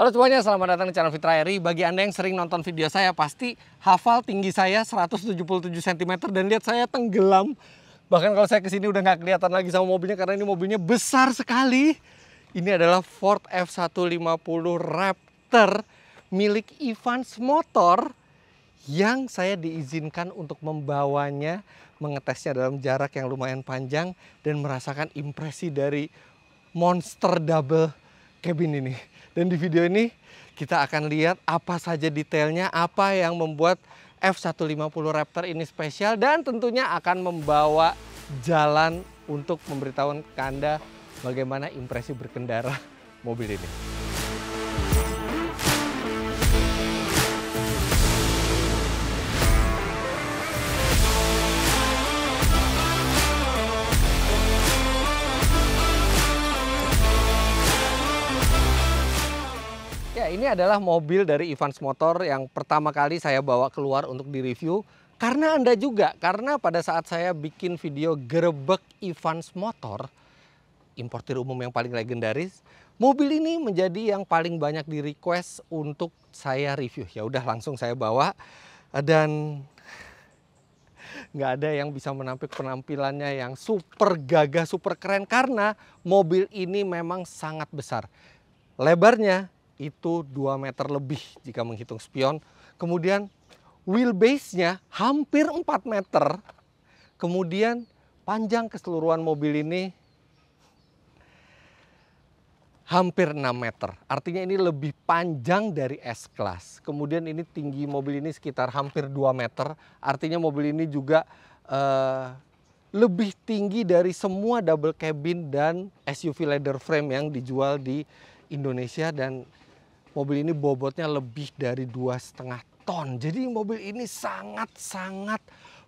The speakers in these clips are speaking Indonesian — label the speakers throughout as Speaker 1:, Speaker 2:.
Speaker 1: Halo semuanya, selamat datang di channel Fitra Eri Bagi Anda yang sering nonton video saya, pasti hafal tinggi saya 177 cm dan lihat saya tenggelam. Bahkan kalau saya kesini udah nggak kelihatan lagi sama mobilnya karena ini mobilnya besar sekali. Ini adalah Ford F150 Raptor milik Evans Motor yang saya diizinkan untuk membawanya, mengetesnya dalam jarak yang lumayan panjang dan merasakan impresi dari monster double cabin ini. Dan di video ini kita akan lihat apa saja detailnya, apa yang membuat F150 Raptor ini spesial dan tentunya akan membawa jalan untuk memberitahukan ke Anda bagaimana impresi berkendara mobil ini. ini adalah mobil dari Ivans Motor yang pertama kali saya bawa keluar untuk direview. Karena Anda juga, karena pada saat saya bikin video gerebek Ivans Motor, importir umum yang paling legendaris, mobil ini menjadi yang paling banyak di request untuk saya review. Ya udah langsung saya bawa dan nggak ada yang bisa menampik penampilannya yang super gagah, super keren karena mobil ini memang sangat besar. Lebarnya itu 2 meter lebih jika menghitung spion. Kemudian wheelbase-nya hampir 4 meter. Kemudian panjang keseluruhan mobil ini hampir 6 meter. Artinya ini lebih panjang dari S-Class. Kemudian ini tinggi mobil ini sekitar hampir 2 meter. Artinya mobil ini juga uh, lebih tinggi dari semua double cabin dan SUV leather frame yang dijual di Indonesia dan mobil ini bobotnya lebih dari dua setengah ton. Jadi mobil ini sangat-sangat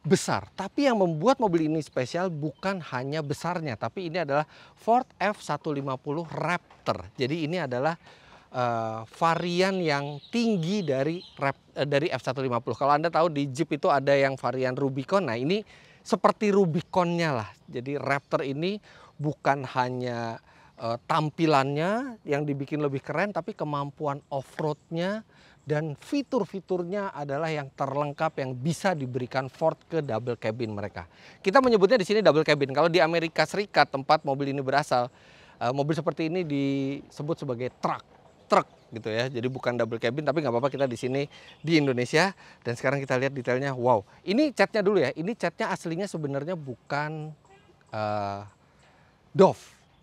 Speaker 1: besar. Tapi yang membuat mobil ini spesial bukan hanya besarnya, tapi ini adalah Ford F150 Raptor. Jadi ini adalah uh, varian yang tinggi dari rap, uh, dari F150. Kalau Anda tahu di Jeep itu ada yang varian Rubicon. Nah, ini seperti Rubicon-nya lah. Jadi Raptor ini bukan hanya uh, tampilannya yang dibikin lebih keren tapi kemampuan off-roadnya dan fitur-fiturnya adalah yang terlengkap yang bisa diberikan Ford ke double cabin mereka. Kita menyebutnya di sini double cabin. Kalau di Amerika Serikat tempat mobil ini berasal, eh, mobil seperti ini disebut sebagai truck, truck gitu ya. Jadi bukan double cabin tapi nggak apa-apa kita di sini di Indonesia dan sekarang kita lihat detailnya. Wow, ini catnya dulu ya. Ini catnya aslinya sebenarnya bukan uh, Dove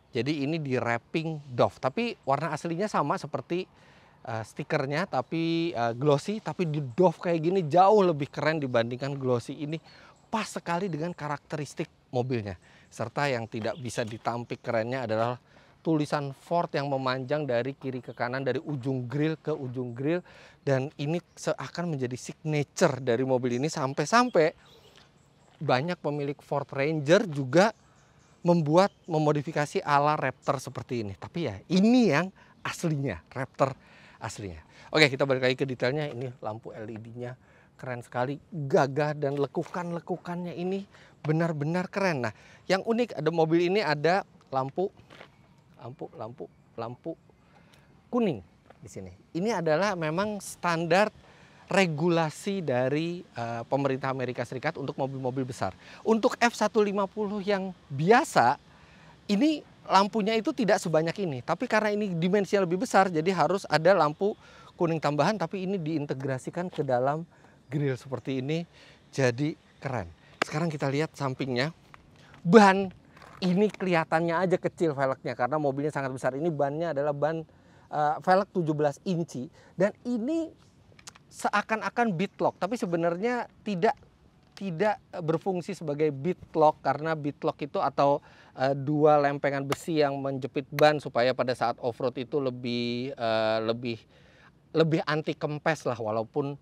Speaker 1: jadi ini di wrapping Dove, tapi warna aslinya sama seperti uh, stikernya tapi uh, glossy, tapi di Dove kayak gini jauh lebih keren dibandingkan glossy ini. Pas sekali dengan karakteristik mobilnya. Serta yang tidak bisa ditampik kerennya adalah tulisan Ford yang memanjang dari kiri ke kanan dari ujung grill ke ujung grill dan ini seakan menjadi signature dari mobil ini sampai-sampai banyak pemilik Ford Ranger juga membuat memodifikasi ala Raptor seperti ini. Tapi ya ini yang aslinya, Raptor aslinya. Oke, kita balik lagi ke detailnya. Ini lampu LED-nya keren sekali, gagah dan lekukan-lekukannya ini benar-benar keren. Nah, yang unik ada mobil ini ada lampu lampu lampu lampu kuning di sini. Ini adalah memang standar regulasi dari uh, pemerintah Amerika Serikat untuk mobil-mobil besar. Untuk F150 yang biasa ini lampunya itu tidak sebanyak ini, tapi karena ini dimensinya lebih besar jadi harus ada lampu kuning tambahan tapi ini diintegrasikan ke dalam grill seperti ini jadi keren. Sekarang kita lihat sampingnya. Ban ini kelihatannya aja kecil velgnya karena mobilnya sangat besar. Ini bannya adalah ban uh, velg 17 inci dan ini seakan-akan bitlock tapi sebenarnya tidak tidak berfungsi sebagai bitlock karena bitlock itu atau uh, dua lempengan besi yang menjepit ban supaya pada saat off road itu lebih uh, lebih lebih anti kempes lah walaupun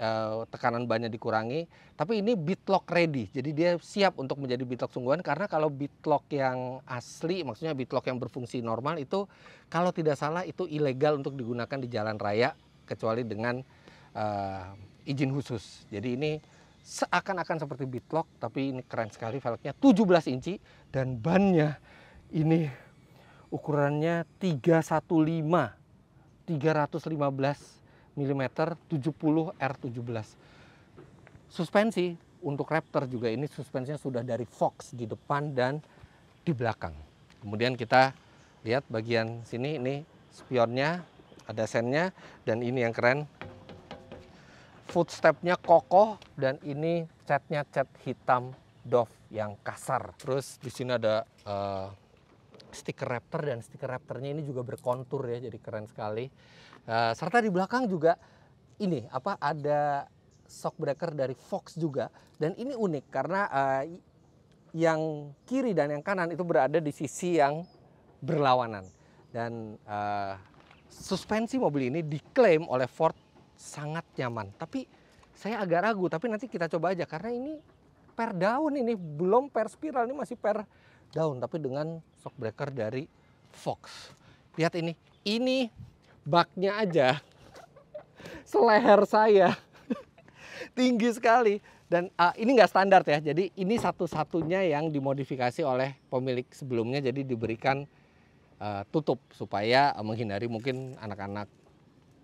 Speaker 1: uh, tekanan bannya dikurangi tapi ini bitlock ready jadi dia siap untuk menjadi bitlock sungguhan karena kalau bitlock yang asli maksudnya bitlock yang berfungsi normal itu kalau tidak salah itu ilegal untuk digunakan di jalan raya kecuali dengan uh, izin khusus. Jadi ini seakan-akan seperti bitlock tapi ini keren sekali velgnya 17 inci dan bannya ini ukurannya 315 315 mm 70 R17 suspensi untuk Raptor juga ini suspensinya sudah dari Fox di depan dan di belakang kemudian kita lihat bagian sini ini spionnya ada sennya dan ini yang keren footstepnya kokoh dan ini catnya cat hitam Dove yang kasar. Terus di sini ada uh, stiker Raptor dan stiker Raptornya ini juga berkontur ya, jadi keren sekali. Uh, serta di belakang juga ini apa ada shockbreaker dari Fox juga dan ini unik karena uh, yang kiri dan yang kanan itu berada di sisi yang berlawanan dan uh, suspensi mobil ini diklaim oleh Ford sangat nyaman. Tapi saya agak ragu, tapi nanti kita coba aja karena ini per daun ini belum per spiral ini masih per daun tapi dengan shock breaker dari Fox. Lihat ini, ini baknya aja seleher saya tinggi sekali dan uh, ini nggak standar ya. Jadi ini satu-satunya yang dimodifikasi oleh pemilik sebelumnya jadi diberikan uh, tutup supaya menghindari mungkin anak-anak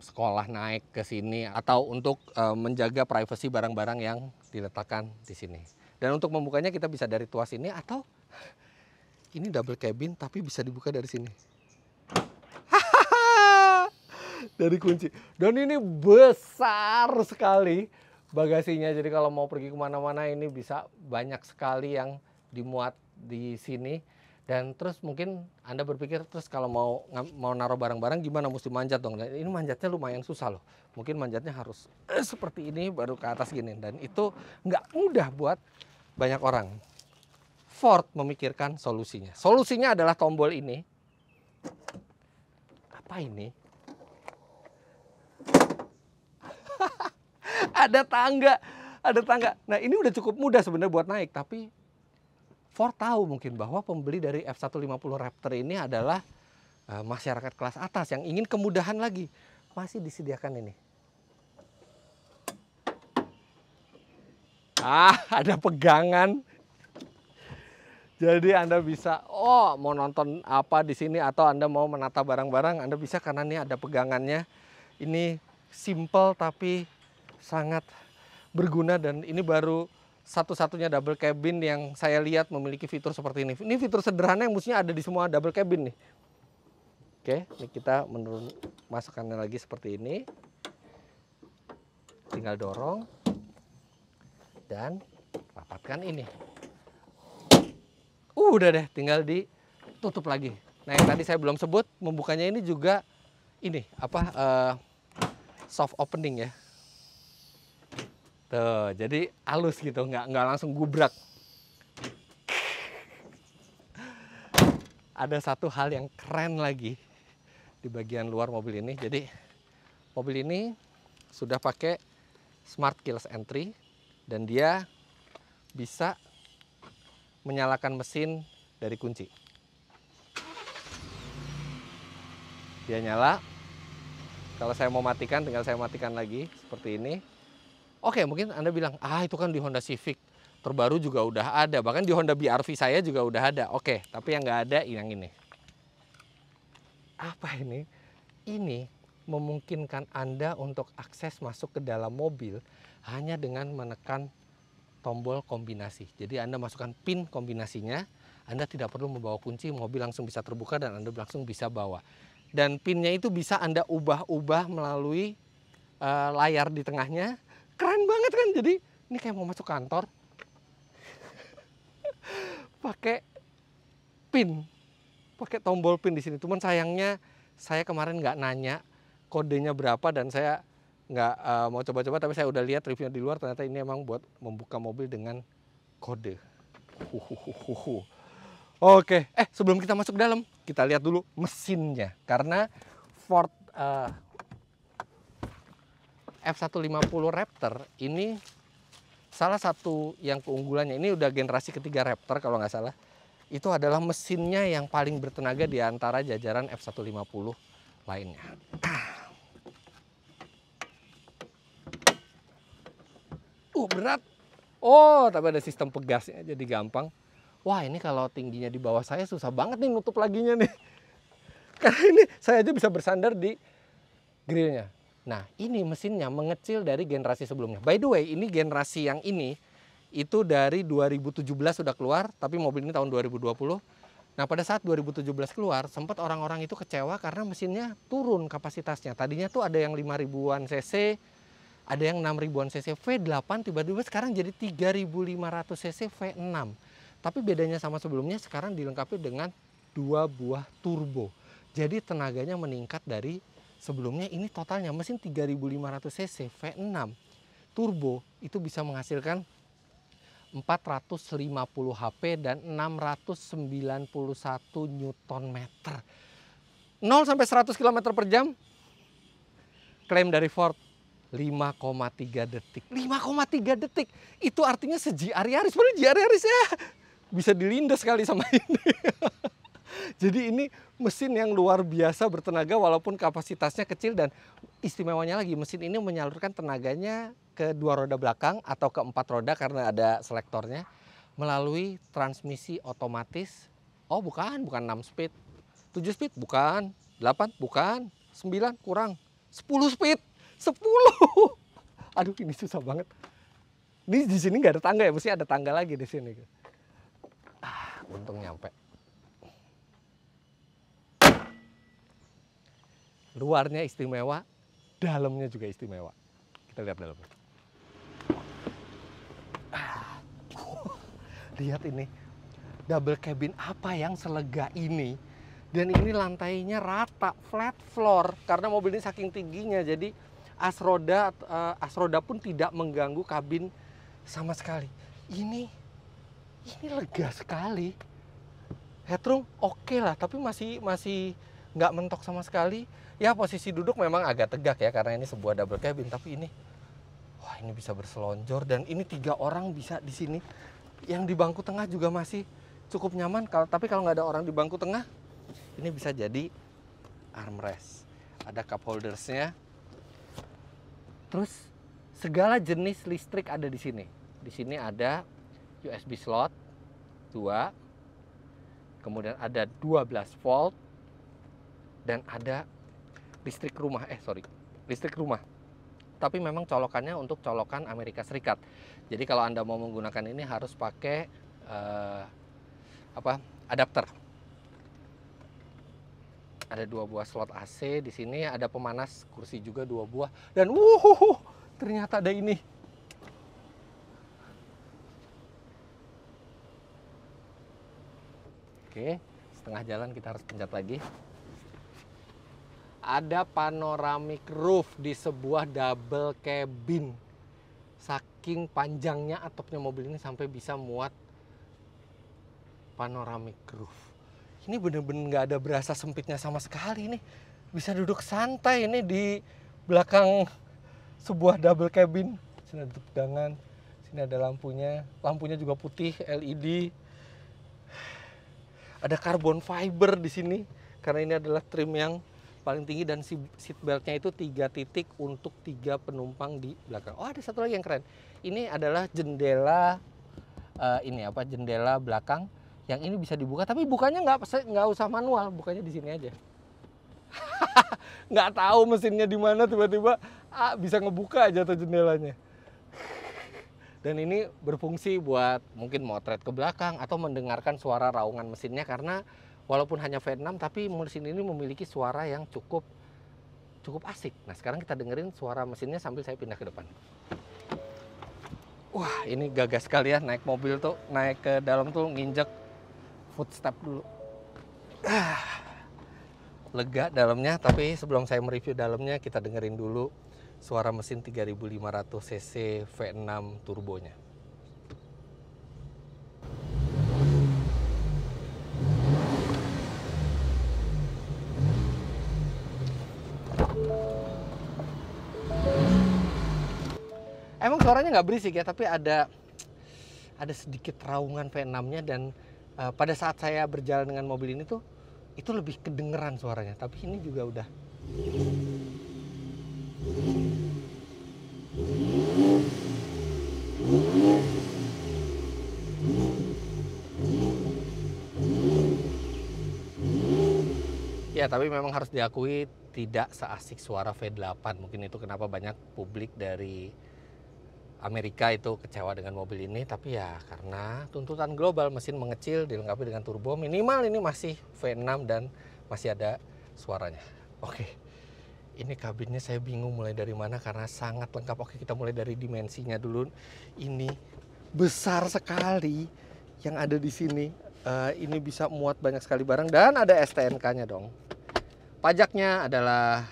Speaker 1: sekolah naik ke sini atau untuk uh, menjaga privasi barang-barang yang diletakkan di sini. Dan untuk membukanya kita bisa dari tuas ini atau ini double cabin tapi bisa dibuka dari sini. dari kunci. Dan ini besar sekali bagasinya. Jadi kalau mau pergi kemana-mana ini bisa banyak sekali yang dimuat di sini. Dan terus mungkin Anda berpikir terus kalau mau mau naruh barang-barang gimana mesti manjat dong. Dan nah, ini manjatnya lumayan susah loh. Mungkin manjatnya harus eh, seperti ini baru ke atas gini. Dan itu nggak mudah buat banyak orang. Ford memikirkan solusinya. Solusinya adalah tombol ini. Apa ini? ada tangga, ada tangga. Nah ini udah cukup mudah sebenarnya buat naik, tapi Ford tahu mungkin bahwa pembeli dari F150 Raptor ini adalah uh, masyarakat kelas atas yang ingin kemudahan lagi. Masih disediakan ini. Ah, ada pegangan. Jadi Anda bisa, oh mau nonton apa di sini atau Anda mau menata barang-barang, Anda bisa karena ini ada pegangannya. Ini simple tapi sangat berguna dan ini baru satu-satunya double cabin yang saya lihat memiliki fitur seperti ini. Ini fitur sederhana yang mestinya ada di semua double cabin nih. Oke, ini kita menurun masakannya lagi seperti ini. Tinggal dorong dan rapatkan ini. Uh, udah deh, tinggal ditutup lagi. Nah, yang tadi saya belum sebut, membukanya ini juga ini apa uh, soft opening ya. Tuh, gitu. jadi halus gitu, nggak nggak langsung gubrak. Ada satu hal yang keren lagi di bagian luar mobil ini. Jadi mobil ini sudah pakai smart keyless entry dan dia bisa menyalakan mesin dari kunci. Dia nyala. Kalau saya mau matikan, tinggal saya matikan lagi seperti ini. Oke, mungkin Anda bilang, "Ah, itu kan di Honda Civic terbaru juga udah ada, bahkan di Honda BRV saya juga udah ada." Oke, tapi yang nggak ada yang ini. Apa ini? Ini memungkinkan Anda untuk akses masuk ke dalam mobil hanya dengan menekan tombol kombinasi. Jadi Anda masukkan pin kombinasinya, Anda tidak perlu membawa kunci, mobil langsung bisa terbuka dan Anda langsung bisa bawa. Dan pinnya itu bisa Anda ubah-ubah melalui uh, layar di tengahnya keren banget kan jadi ini kayak mau masuk kantor pakai pin pakai tombol pin di sini cuman sayangnya saya kemarin nggak nanya kodenya berapa dan saya nggak uh, mau coba-coba tapi saya udah lihat reviewnya di luar ternyata ini emang buat membuka mobil dengan kode Huhuhuhu. oke eh sebelum kita masuk dalam kita lihat dulu mesinnya karena Ford uh, F150 Raptor ini salah satu yang keunggulannya ini udah generasi ketiga Raptor kalau nggak salah itu adalah mesinnya yang paling bertenaga di antara jajaran F150 lainnya. Uh berat. Oh tapi ada sistem pegasnya jadi gampang. Wah ini kalau tingginya di bawah saya susah banget nih nutup laginya nih. Karena ini saya aja bisa bersandar di grillnya. Nah, ini mesinnya mengecil dari generasi sebelumnya. By the way, ini generasi yang ini itu dari 2017 sudah keluar, tapi mobil ini tahun 2020. Nah, pada saat 2017 keluar, sempat orang-orang itu kecewa karena mesinnya turun kapasitasnya. Tadinya tuh ada yang 5000 ribuan cc, ada yang 6000 ribuan cc V8, tiba-tiba sekarang jadi 3500 cc V6. Tapi bedanya sama sebelumnya, sekarang dilengkapi dengan dua buah turbo. Jadi tenaganya meningkat dari Sebelumnya ini totalnya mesin 3500 cc V6 turbo itu bisa menghasilkan 450 HP dan 691 Newton meter. 0 sampai 100 km per jam klaim dari Ford 5,3 detik. 5,3 detik itu artinya seji Ari-Ari. Sebenarnya Ari-Ari ya bisa dilindas sekali sama ini. Jadi ini mesin yang luar biasa bertenaga walaupun kapasitasnya kecil dan istimewanya lagi mesin ini menyalurkan tenaganya ke dua roda belakang atau ke empat roda karena ada selektornya melalui transmisi otomatis. Oh bukan, bukan 6 speed. 7 speed bukan, 8 bukan, 9 kurang, 10 speed. 10. Aduh ini susah banget. Ini di sini nggak ada tangga ya, mesti ada tangga lagi di sini. Ah, untung nyampe. Luarnya istimewa, dalamnya juga istimewa. Kita lihat dalamnya. Ah, lihat ini, double cabin apa yang selega ini. Dan ini lantainya rata, flat floor. Karena mobil ini saking tingginya, jadi as roda, eh, as roda pun tidak mengganggu kabin sama sekali. Ini, ini lega sekali. Headroom oke okay lah, tapi masih masih nggak mentok sama sekali ya posisi duduk memang agak tegak ya karena ini sebuah double cabin tapi ini wah ini bisa berselonjor dan ini tiga orang bisa di sini yang di bangku tengah juga masih cukup nyaman kalau tapi kalau nggak ada orang di bangku tengah ini bisa jadi armrest ada cup holdersnya terus segala jenis listrik ada di sini di sini ada USB slot dua kemudian ada 12 volt dan ada listrik rumah eh sorry listrik rumah tapi memang colokannya untuk colokan Amerika Serikat jadi kalau anda mau menggunakan ini harus pakai uh, apa adapter ada dua buah slot AC di sini ada pemanas kursi juga dua buah dan wuhuhu ternyata ada ini oke setengah jalan kita harus pencet lagi ada panoramic roof di sebuah double cabin. Saking panjangnya atapnya mobil ini sampai bisa muat panoramic roof. Ini bener-bener nggak ada berasa sempitnya sama sekali ini Bisa duduk santai ini di belakang sebuah double cabin. Sini ada tegangan, sini ada lampunya. Lampunya juga putih LED. Ada carbon fiber di sini karena ini adalah trim yang paling tinggi dan seat beltnya itu tiga titik untuk tiga penumpang di belakang. Oh ada satu lagi yang keren. Ini adalah jendela uh, ini apa jendela belakang yang ini bisa dibuka tapi bukannya nggak nggak usah manual bukannya di sini aja. nggak tahu mesinnya di mana tiba-tiba ah, bisa ngebuka aja tuh jendelanya. Dan ini berfungsi buat mungkin motret ke belakang atau mendengarkan suara raungan mesinnya karena walaupun hanya Vietnam tapi mesin ini memiliki suara yang cukup cukup asik. Nah, sekarang kita dengerin suara mesinnya sambil saya pindah ke depan. Wah, ini gagah sekali ya naik mobil tuh, naik ke dalam tuh nginjek footstep dulu. Ah, lega dalamnya, tapi sebelum saya mereview dalamnya, kita dengerin dulu suara mesin 3500 cc V6 turbonya. suaranya nggak berisik ya tapi ada ada sedikit raungan V6-nya dan uh, pada saat saya berjalan dengan mobil ini tuh itu lebih kedengeran suaranya tapi ini juga udah Ya, tapi memang harus diakui tidak seasik suara V8. Mungkin itu kenapa banyak publik dari Amerika itu kecewa dengan mobil ini, tapi ya karena tuntutan global mesin mengecil dilengkapi dengan turbo minimal ini masih V6 dan masih ada suaranya. Oke, ini kabinnya saya bingung mulai dari mana karena sangat lengkap. Oke, kita mulai dari dimensinya dulu. Ini besar sekali yang ada di sini. Uh, ini bisa muat banyak sekali barang dan ada STNK-nya dong. Pajaknya adalah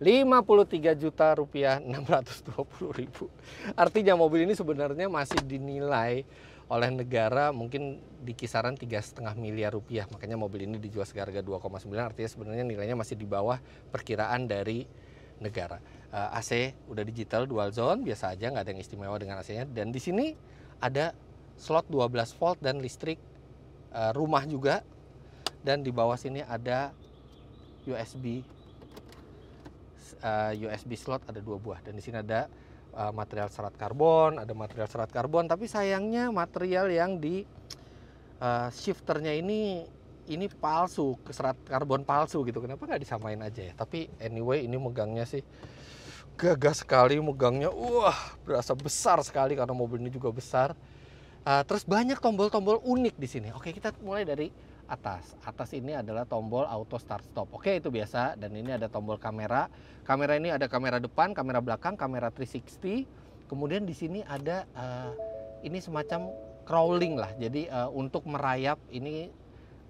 Speaker 1: 53 juta rupiah 620 ribu. Artinya mobil ini sebenarnya masih dinilai oleh negara mungkin di kisaran tiga setengah miliar rupiah. Makanya mobil ini dijual seharga 2,9 artinya sebenarnya nilainya masih di bawah perkiraan dari negara. Uh, eh, AC udah digital dual zone biasa aja nggak ada yang istimewa dengan AC-nya dan di sini ada slot 12 volt dan listrik uh, rumah juga dan di bawah sini ada USB uh, eh, USB slot ada dua buah dan di sini ada uh, material serat karbon, ada material serat karbon, tapi sayangnya material yang di uh, shifternya ini ini palsu, serat karbon palsu gitu. Kenapa nggak disamain aja ya? Tapi anyway ini megangnya sih gagah sekali megangnya. Wah, berasa besar sekali karena mobil ini juga besar. Uh, terus banyak tombol-tombol unik di sini. Oke, kita mulai dari atas. Atas ini adalah tombol auto start stop. Oke, itu biasa dan ini ada tombol kamera. Kamera ini ada kamera depan, kamera belakang, kamera 360. Kemudian di sini ada uh, ini semacam crawling lah. Jadi uh, untuk merayap ini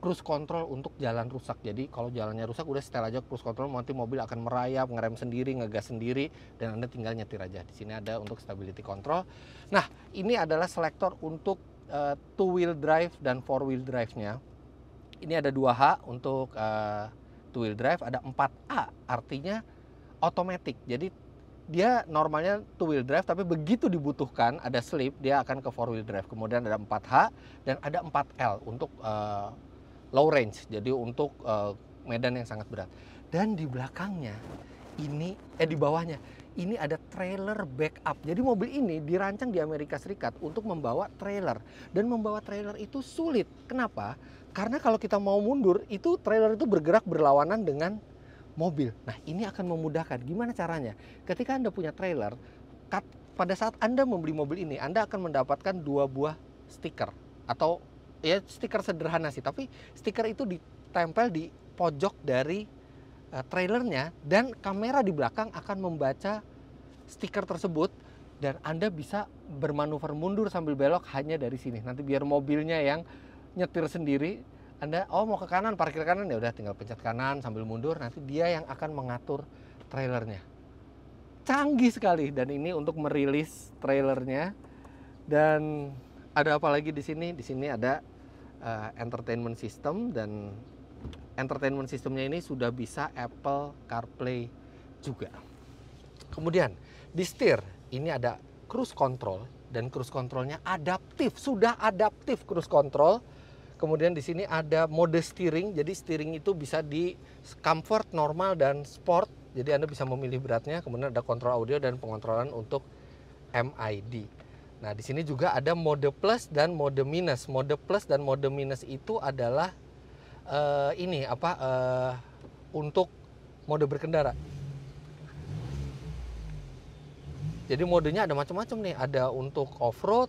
Speaker 1: cruise control untuk jalan rusak. Jadi kalau jalannya rusak udah setel aja cruise control nanti mobil akan merayap, ngerem sendiri, ngegas sendiri dan Anda tinggal nyetir aja. Di sini ada untuk stability control. Nah, ini adalah selektor untuk uh, two wheel drive dan four wheel drive-nya ini ada 2H untuk uh, two wheel drive, ada 4A artinya otomatis. Jadi dia normalnya two wheel drive tapi begitu dibutuhkan ada slip dia akan ke four wheel drive. Kemudian ada 4H dan ada 4L untuk uh, low range. Jadi untuk uh, medan yang sangat berat. Dan di belakangnya ini eh di bawahnya ini ada trailer backup. Jadi mobil ini dirancang di Amerika Serikat untuk membawa trailer dan membawa trailer itu sulit. Kenapa? Karena kalau kita mau mundur, itu trailer itu bergerak berlawanan dengan mobil. Nah, ini akan memudahkan. Gimana caranya? Ketika Anda punya trailer, kat, pada saat Anda membeli mobil ini, Anda akan mendapatkan dua buah stiker atau ya stiker sederhana sih, tapi stiker itu ditempel di pojok dari uh, trailernya dan kamera di belakang akan membaca stiker tersebut dan Anda bisa bermanuver mundur sambil belok hanya dari sini. Nanti biar mobilnya yang nyetir sendiri, Anda oh mau ke kanan, parkir kanan ya udah tinggal pencet kanan sambil mundur, nanti dia yang akan mengatur trailernya. Canggih sekali dan ini untuk merilis trailernya. Dan ada apa lagi di sini? Di sini ada uh, entertainment system dan entertainment systemnya ini sudah bisa Apple CarPlay juga. Kemudian di setir ini ada cruise control dan cruise controlnya adaptif, sudah adaptif cruise control Kemudian di sini ada mode steering, jadi steering itu bisa di comfort, normal, dan sport. Jadi Anda bisa memilih beratnya, kemudian ada kontrol audio dan pengontrolan untuk MID. Nah, di sini juga ada mode plus dan mode minus. Mode plus dan mode minus itu adalah uh, ini apa uh, untuk mode berkendara. Jadi modenya ada macam-macam nih, ada untuk off-road,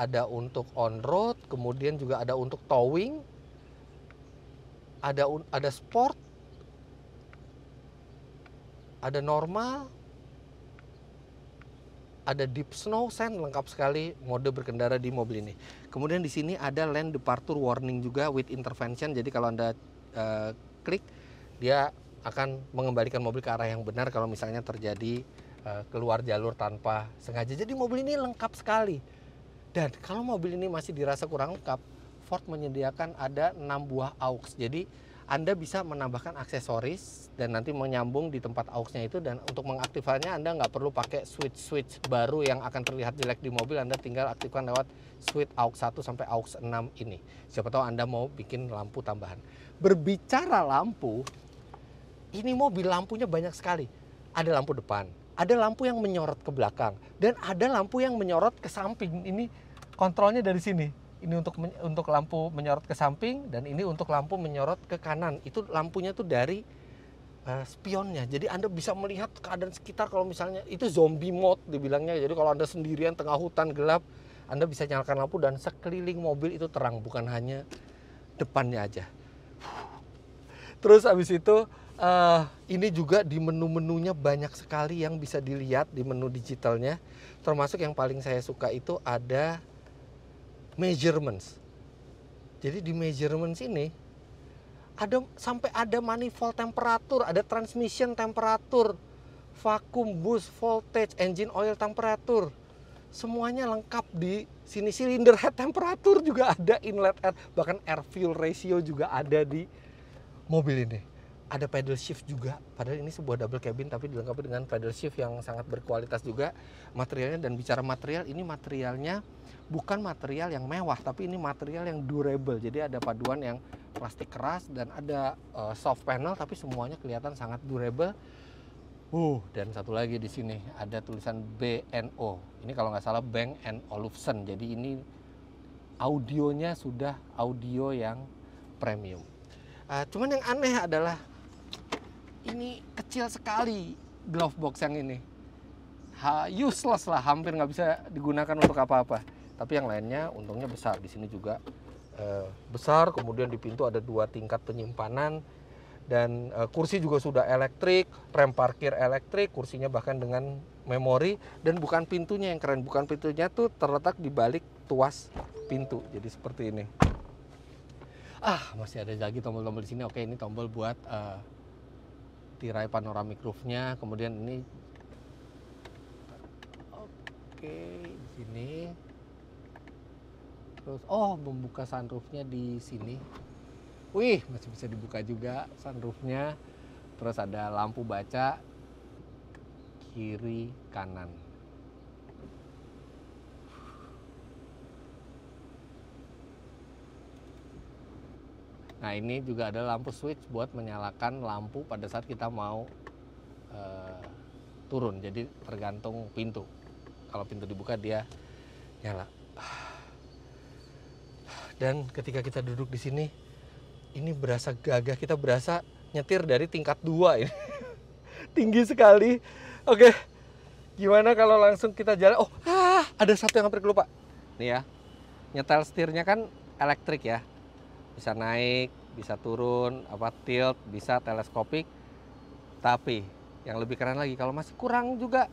Speaker 1: ada untuk on road, kemudian juga ada untuk towing, ada ada sport, ada normal, ada deep snow sand lengkap sekali mode berkendara di mobil ini. Kemudian di sini ada land departure warning juga with intervention. Jadi kalau Anda uh, klik dia akan mengembalikan mobil ke arah yang benar kalau misalnya terjadi eh, keluar jalur tanpa sengaja. Jadi mobil ini lengkap sekali. Dan kalau mobil ini masih dirasa kurang lengkap, Ford menyediakan ada 6 buah aux. Jadi anda bisa menambahkan aksesoris dan nanti menyambung di tempat AUX-nya itu dan untuk mengaktifkannya Anda nggak perlu pakai switch-switch baru yang akan terlihat jelek di mobil Anda tinggal aktifkan lewat switch AUX 1 sampai AUX 6 ini siapa tahu Anda mau bikin lampu tambahan berbicara lampu ini mobil lampunya banyak sekali ada lampu depan ada lampu yang menyorot ke belakang dan ada lampu yang menyorot ke samping. Ini kontrolnya dari sini. Ini untuk untuk lampu menyorot ke samping dan ini untuk lampu menyorot ke kanan. Itu lampunya tuh dari uh, spionnya. Jadi Anda bisa melihat keadaan sekitar kalau misalnya itu zombie mode dibilangnya. Jadi kalau Anda sendirian tengah hutan gelap, Anda bisa nyalakan lampu dan sekeliling mobil itu terang bukan hanya depannya aja. Terus habis itu uh, ini juga di menu-menunya banyak sekali yang bisa dilihat di menu digitalnya. Termasuk yang paling saya suka itu ada measurements. Jadi di measurements ini ada sampai ada manifold temperatur, ada transmission temperatur, vakum boost voltage, engine oil temperatur. Semuanya lengkap di sini silinder head temperatur juga ada, inlet air, bahkan air fuel ratio juga ada di mobil ini ada pedal shift juga padahal ini sebuah double cabin tapi dilengkapi dengan pedal shift yang sangat berkualitas juga materialnya dan bicara material ini materialnya bukan material yang mewah tapi ini material yang durable jadi ada paduan yang plastik keras dan ada uh, soft panel tapi semuanya kelihatan sangat durable Uh, dan satu lagi di sini ada tulisan BNO. Ini kalau nggak salah Bank and Olufsen. Jadi ini audionya sudah audio yang premium. Uh, cuman yang aneh adalah ini kecil sekali glove box yang ini. Ha, useless lah, hampir nggak bisa digunakan untuk apa-apa. Tapi yang lainnya untungnya besar. Di sini juga eh, besar, kemudian di pintu ada dua tingkat penyimpanan dan eh, kursi juga sudah elektrik, rem parkir elektrik, kursinya bahkan dengan memori dan bukan pintunya yang keren, bukan pintunya tuh terletak di balik tuas pintu. Jadi seperti ini. Ah, masih ada lagi tombol-tombol di sini. Oke, ini tombol buat uh, tirai panoramik roofnya kemudian ini oke di sini terus oh membuka sunroofnya di sini wih masih bisa dibuka juga sunroofnya terus ada lampu baca kiri kanan Nah ini juga ada lampu switch buat menyalakan lampu pada saat kita mau e, turun. Jadi tergantung pintu. Kalau pintu dibuka dia nyala. Dan ketika kita duduk di sini, ini berasa gagah. Kita berasa nyetir dari tingkat dua ini. Tinggi sekali. Oke, gimana kalau langsung kita jalan? Oh, ah, ada satu yang hampir kelupa. Nih ya, nyetel setirnya kan elektrik ya bisa naik, bisa turun, apa tilt, bisa teleskopik. Tapi yang lebih keren lagi kalau masih kurang juga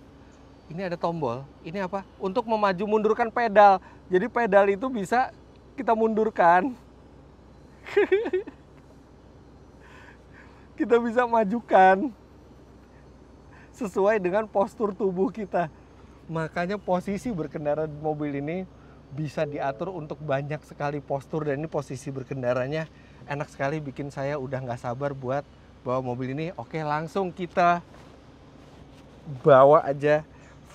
Speaker 1: ini ada tombol. Ini apa? Untuk memaju mundurkan pedal. Jadi pedal itu bisa kita mundurkan. kita bisa majukan sesuai dengan postur tubuh kita. Makanya posisi berkendara mobil ini bisa diatur untuk banyak sekali postur dan ini posisi berkendaranya enak sekali bikin saya udah nggak sabar buat bawa mobil ini oke langsung kita bawa aja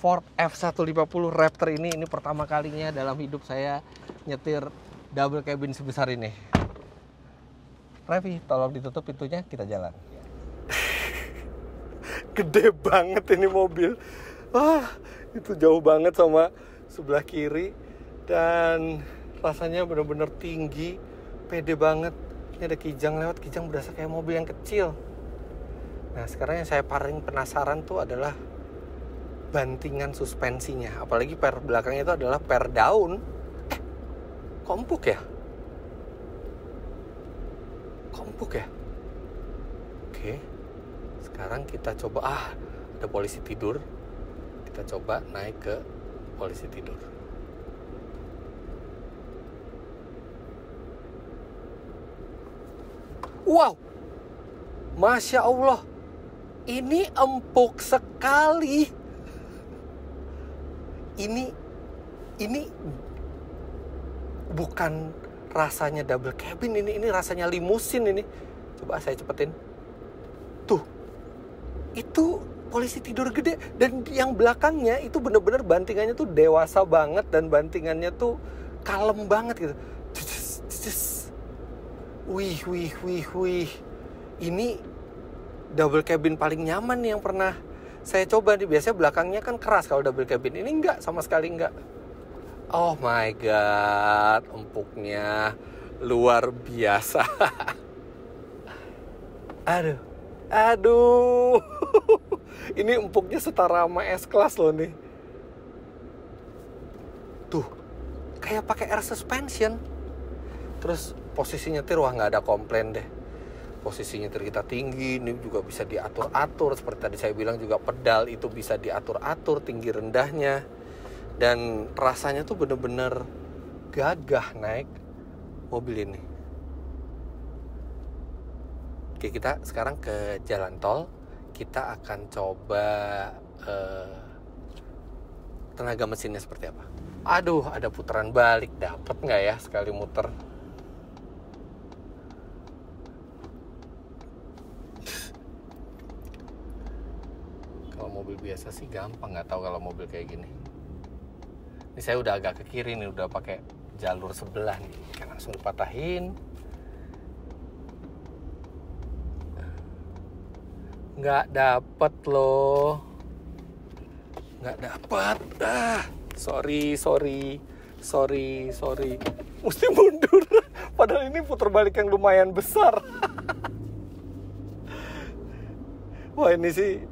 Speaker 1: Ford F150 Raptor ini ini pertama kalinya dalam hidup saya nyetir double cabin sebesar ini Revi tolong ditutup pintunya kita jalan gede banget ini mobil ah itu jauh banget sama sebelah kiri dan rasanya bener-bener tinggi pede banget ini ada kijang lewat kijang berasa kayak mobil yang kecil nah sekarang yang saya paling penasaran tuh adalah bantingan suspensinya apalagi per belakangnya itu adalah per daun kompuk ya kompuk ya oke sekarang kita coba ah ada polisi tidur kita coba naik ke polisi tidur Wow, Masya Allah, ini empuk sekali. Ini, ini bukan rasanya double cabin ini, ini rasanya limusin ini. Coba saya cepetin. Tuh, itu polisi tidur gede dan yang belakangnya itu bener-bener bantingannya tuh dewasa banget dan bantingannya tuh kalem banget gitu. Just, just, Wih, wih, wih, wih. Ini double cabin paling nyaman nih yang pernah saya coba nih. Biasanya belakangnya kan keras kalau double cabin. Ini enggak, sama sekali enggak. Oh my god, empuknya luar biasa. aduh, aduh. Ini empuknya setara sama S-Class loh nih. Tuh, kayak pakai air suspension. Terus posisi nyetir wah nggak ada komplain deh posisi nyetir kita tinggi ini juga bisa diatur-atur seperti tadi saya bilang juga pedal itu bisa diatur-atur tinggi rendahnya dan rasanya tuh bener-bener gagah naik mobil ini oke kita sekarang ke jalan tol kita akan coba eh, tenaga mesinnya seperti apa aduh ada putaran balik dapat nggak ya sekali muter mobil biasa sih gampang nggak tahu kalau mobil kayak gini ini saya udah agak ke kiri nih udah pakai jalur sebelah nih kan langsung dipatahin nggak dapet loh nggak dapet ah sorry sorry sorry sorry mesti mundur padahal ini putar balik yang lumayan besar wah ini sih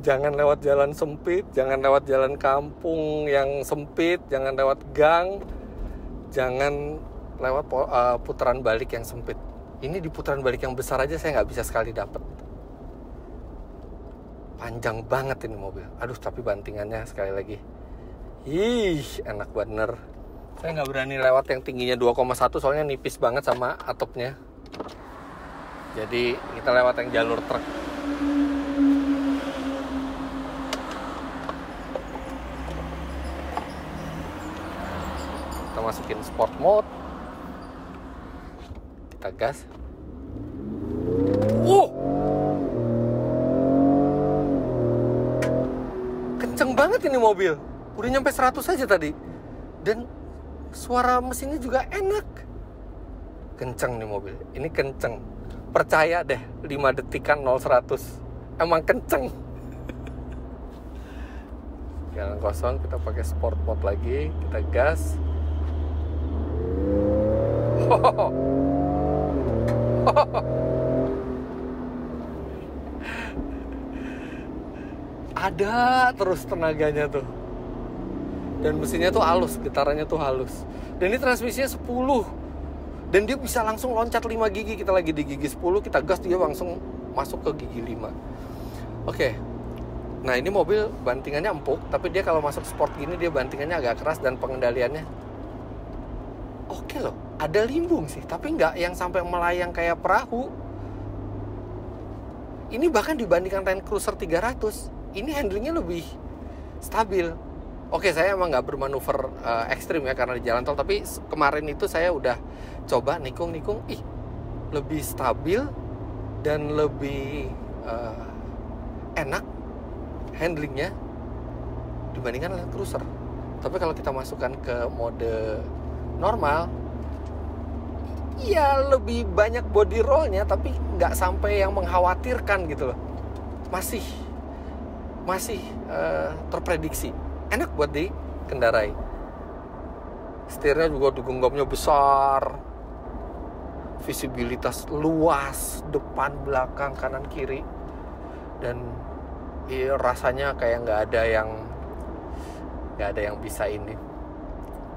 Speaker 1: jangan lewat jalan sempit, jangan lewat jalan kampung yang sempit, jangan lewat gang, jangan lewat eh, putaran balik yang sempit. Ini di putaran balik yang besar aja saya nggak bisa sekali dapet. Panjang banget ini mobil. Aduh, tapi bantingannya sekali lagi. Ih, enak bener. Saya nggak berani lewat yang tingginya 2,1 soalnya nipis banget sama atapnya. Jadi kita lewat yang jalur truk. kita masukin sport mode kita gas uh kenceng banget ini mobil udah nyampe 100 aja tadi dan suara mesinnya juga enak kenceng nih mobil ini kenceng percaya deh 5 detikan 0 100 emang kenceng jalan kosong kita pakai sport mode lagi kita gas ada terus tenaganya tuh dan mesinnya tuh halus getarannya tuh halus dan ini transmisinya 10 dan dia bisa langsung loncat 5 gigi kita lagi di gigi 10 kita gas dia langsung masuk ke gigi 5 oke okay. nah ini mobil bantingannya empuk tapi dia kalau masuk sport gini dia bantingannya agak keras dan pengendaliannya oke okay loh ada limbung sih tapi nggak yang sampai melayang kayak perahu ini bahkan dibandingkan Land Cruiser 300 ini handlingnya lebih stabil oke saya emang nggak bermanuver uh, ekstrim ya karena di jalan tol tapi kemarin itu saya udah coba nikung nikung ih lebih stabil dan lebih uh, enak handlingnya dibandingkan Land Cruiser tapi kalau kita masukkan ke mode normal ya lebih banyak body rollnya tapi nggak sampai yang mengkhawatirkan gitu loh masih masih uh, terprediksi enak buat di kendarai setirnya juga digenggamnya besar visibilitas luas depan belakang kanan kiri dan ya, rasanya kayak nggak ada yang nggak ada yang bisa ini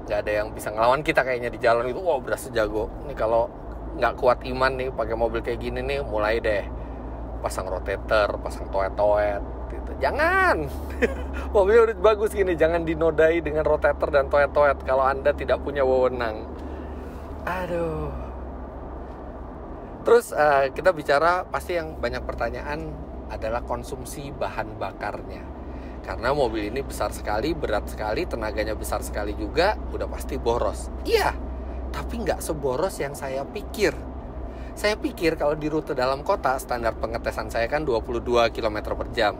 Speaker 1: nggak ada yang bisa ngelawan kita kayaknya di jalan itu wow berasa jago nih kalau nggak kuat iman nih pakai mobil kayak gini nih mulai deh pasang rotator pasang toet-toet gitu jangan mobil udah bagus gini jangan dinodai dengan rotator dan toet-toet kalau anda tidak punya wewenang aduh terus uh, kita bicara pasti yang banyak pertanyaan adalah konsumsi bahan bakarnya karena mobil ini besar sekali, berat sekali, tenaganya besar sekali juga, udah pasti boros. Iya, tapi nggak seboros yang saya pikir. Saya pikir kalau di rute dalam kota, standar pengetesan saya kan 22 km per jam.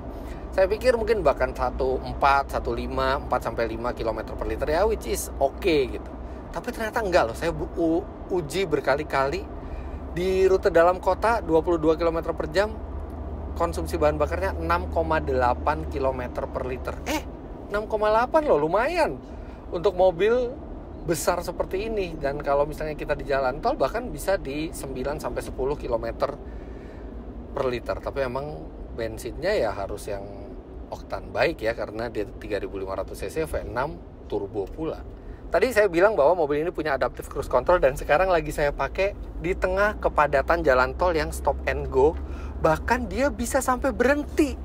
Speaker 1: Saya pikir mungkin bahkan 1,4, 1,5, 4 5 km per liter ya, which is oke okay, gitu. Tapi ternyata enggak loh, saya uji berkali-kali di rute dalam kota 22 km per jam konsumsi bahan bakarnya 6,8 km per liter. Eh, 6,8 loh, lumayan. Untuk mobil besar seperti ini dan kalau misalnya kita di jalan tol bahkan bisa di 9 sampai 10 km per liter. Tapi emang bensinnya ya harus yang oktan baik ya karena dia 3500 cc V6 turbo pula. Tadi saya bilang bahwa mobil ini punya adaptive cruise control dan sekarang lagi saya pakai di tengah kepadatan jalan tol yang stop and go bahkan dia bisa sampai berhenti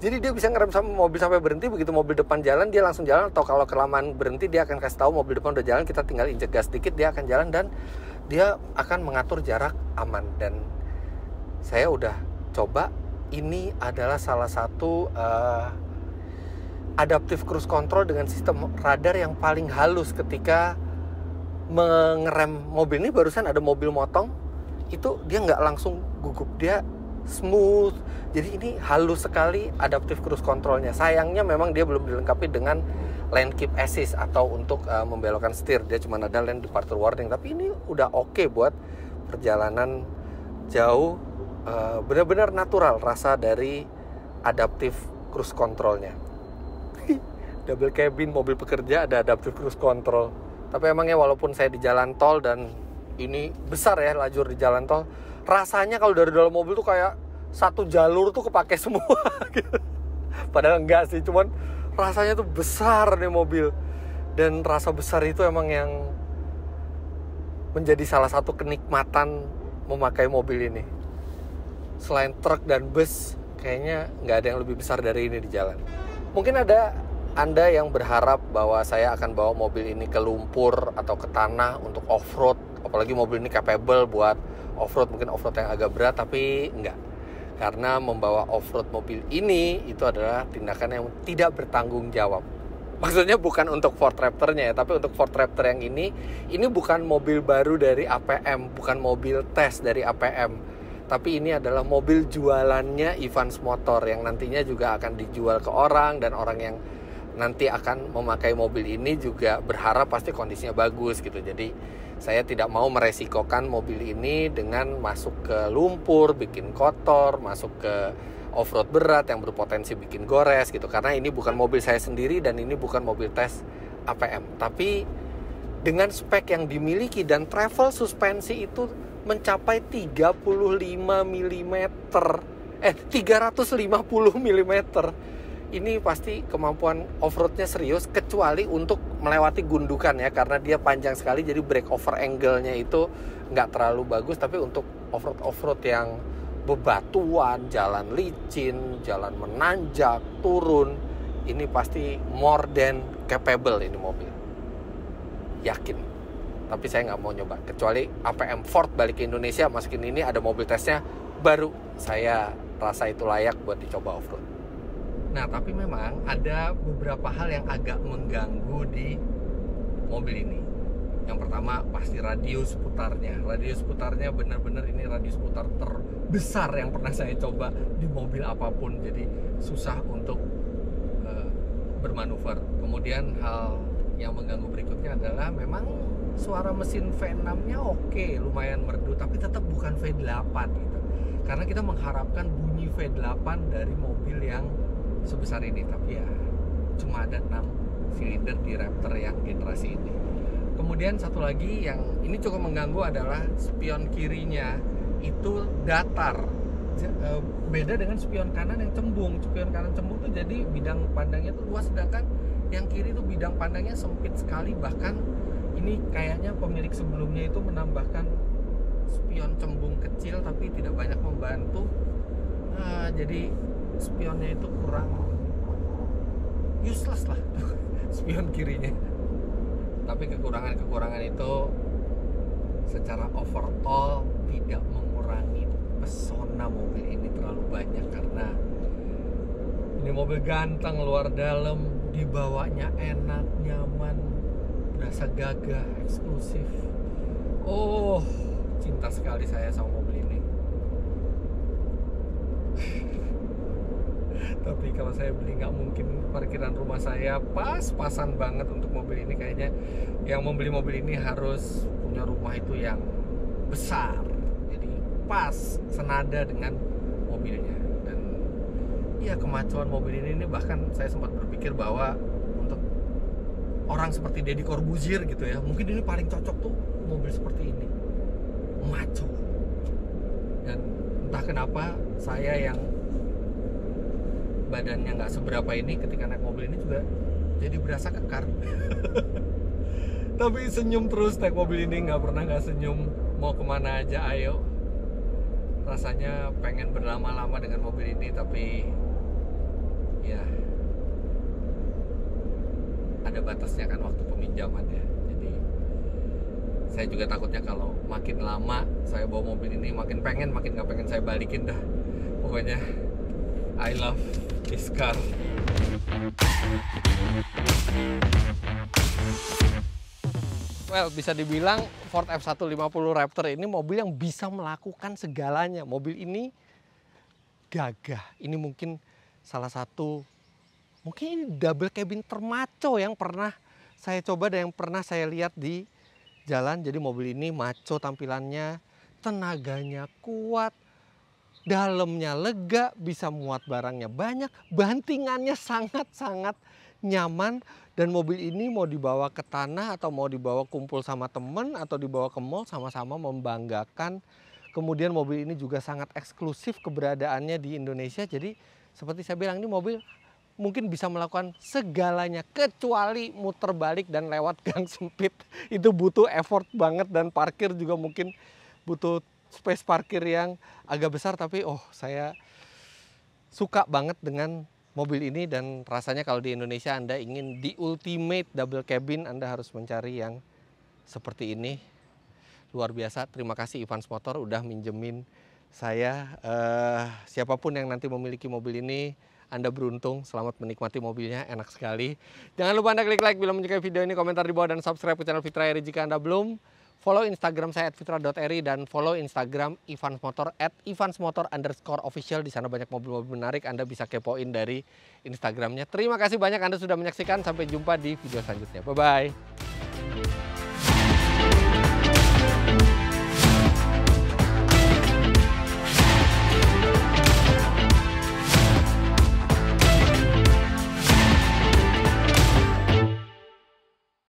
Speaker 1: jadi dia bisa ngerem sama mobil sampai berhenti begitu mobil depan jalan dia langsung jalan atau kalau kelamaan berhenti dia akan kasih tahu mobil depan udah jalan kita tinggal injek gas sedikit dia akan jalan dan dia akan mengatur jarak aman dan saya udah coba ini adalah salah satu uh, eh, adaptive cruise control dengan sistem radar yang paling halus ketika mengerem mobil ini barusan ada mobil motong itu dia nggak langsung gugup dia smooth. Jadi ini halus sekali adaptive cruise controlnya. Sayangnya memang dia belum dilengkapi dengan lane keep assist atau untuk uh, membelokkan setir. Dia cuma ada lane departure warning. Tapi ini udah oke okay buat perjalanan jauh. Uh, Benar-benar natural rasa dari adaptive cruise controlnya. Double cabin mobil pekerja ada adaptive cruise control. Tapi emangnya walaupun saya di jalan tol dan ini besar ya lajur di jalan tol rasanya kalau dari dalam mobil tuh kayak satu jalur tuh kepake semua gitu. padahal enggak sih cuman rasanya tuh besar nih mobil dan rasa besar itu emang yang menjadi salah satu kenikmatan memakai mobil ini selain truk dan bus kayaknya nggak ada yang lebih besar dari ini di jalan mungkin ada anda yang berharap bahwa saya akan bawa mobil ini ke lumpur atau ke tanah untuk off road apalagi mobil ini capable buat off road mungkin off road yang agak berat tapi enggak karena membawa off road mobil ini itu adalah tindakan yang tidak bertanggung jawab maksudnya bukan untuk Ford Raptor-nya ya tapi untuk Ford Raptor yang ini ini bukan mobil baru dari APM bukan mobil tes dari APM tapi ini adalah mobil jualannya Evans Motor yang nantinya juga akan dijual ke orang dan orang yang nanti akan memakai mobil ini juga berharap pasti kondisinya bagus gitu jadi saya tidak mau meresikokan mobil ini dengan masuk ke lumpur, bikin kotor, masuk ke offroad berat yang berpotensi bikin gores gitu. Karena ini bukan mobil saya sendiri dan ini bukan mobil tes APM. Tapi dengan spek yang dimiliki dan travel suspensi itu mencapai 35 mm eh 350 mm ini pasti kemampuan off-roadnya serius kecuali untuk melewati gundukan ya karena dia panjang sekali jadi break over angle-nya itu nggak terlalu bagus tapi untuk off-road off-road yang bebatuan, jalan licin, jalan menanjak, turun ini pasti more than capable ini mobil yakin tapi saya nggak mau nyoba kecuali APM Ford balik ke Indonesia masukin ini ada mobil tesnya baru saya rasa itu layak buat dicoba off-road Nah, tapi memang ada beberapa hal yang agak mengganggu di mobil ini. Yang pertama pasti radius seputarnya. Radius seputarnya benar-benar ini radius putar terbesar yang pernah saya coba di mobil apapun. Jadi susah untuk uh, bermanuver. Kemudian hal yang mengganggu berikutnya adalah memang suara mesin V6-nya oke, lumayan merdu, tapi tetap bukan V8 gitu. Karena kita mengharapkan bunyi V8 dari mobil yang sebesar ini tapi ya cuma ada 6 silinder di Raptor yang generasi ini kemudian satu lagi yang ini cukup mengganggu adalah spion kirinya itu datar e, beda dengan spion kanan yang cembung spion kanan cembung tuh jadi bidang pandangnya tuh luas sedangkan yang kiri tuh bidang pandangnya sempit sekali bahkan ini kayaknya pemilik sebelumnya itu menambahkan spion cembung kecil tapi tidak banyak membantu nah, jadi spionnya itu kurang useless lah spion kirinya tapi kekurangan-kekurangan itu secara overall tidak mengurangi pesona mobil ini terlalu banyak karena ini mobil ganteng luar dalam dibawanya enak nyaman berasa gagah eksklusif oh cinta sekali saya sama tapi kalau saya beli nggak mungkin parkiran rumah saya pas-pasan banget untuk mobil ini kayaknya yang membeli mobil ini harus punya rumah itu yang besar jadi pas senada dengan mobilnya dan ya kemacuan mobil ini ini bahkan saya sempat berpikir bahwa untuk orang seperti Deddy Corbuzier gitu ya mungkin ini paling cocok tuh mobil seperti ini macu dan entah kenapa saya yang badannya nggak seberapa ini ketika naik mobil ini juga jadi berasa kekar tapi senyum terus naik mobil ini nggak pernah nggak senyum mau kemana aja ayo rasanya pengen berlama-lama dengan mobil ini tapi ya ada batasnya kan waktu ya. jadi saya juga takutnya kalau makin lama saya bawa mobil ini makin pengen makin nggak pengen saya balikin dah pokoknya I love this car. Well, bisa dibilang Ford F150 Raptor ini mobil yang bisa melakukan segalanya. Mobil ini gagah. Ini mungkin salah satu, mungkin ini double cabin termaco yang pernah saya coba dan yang pernah saya lihat di jalan. Jadi mobil ini maco tampilannya, tenaganya kuat, dalamnya lega, bisa muat barangnya banyak, bantingannya sangat-sangat nyaman dan mobil ini mau dibawa ke tanah atau mau dibawa kumpul sama temen atau dibawa ke mall sama-sama membanggakan. Kemudian mobil ini juga sangat eksklusif keberadaannya di Indonesia. Jadi seperti saya bilang ini mobil mungkin bisa melakukan segalanya kecuali muter balik dan lewat gang sempit. Itu butuh effort banget dan parkir juga mungkin butuh space parkir yang agak besar tapi oh saya suka banget dengan mobil ini dan rasanya kalau di Indonesia Anda ingin di ultimate double cabin Anda harus mencari yang seperti ini. Luar biasa. Terima kasih Ivans Motor udah minjemin saya uh, siapapun yang nanti memiliki mobil ini anda beruntung, selamat menikmati mobilnya, enak sekali. Jangan lupa Anda klik like bila menyukai video ini, komentar di bawah, dan subscribe ke channel Fitra Eri jika Anda belum. Follow Instagram saya at @fitra.eri dan follow Instagram Ivans Motor @ivansmotor underscore official. Di sana banyak mobil-mobil menarik. Anda bisa kepoin dari Instagramnya. Terima kasih banyak Anda sudah menyaksikan. Sampai jumpa di video selanjutnya. Bye-bye.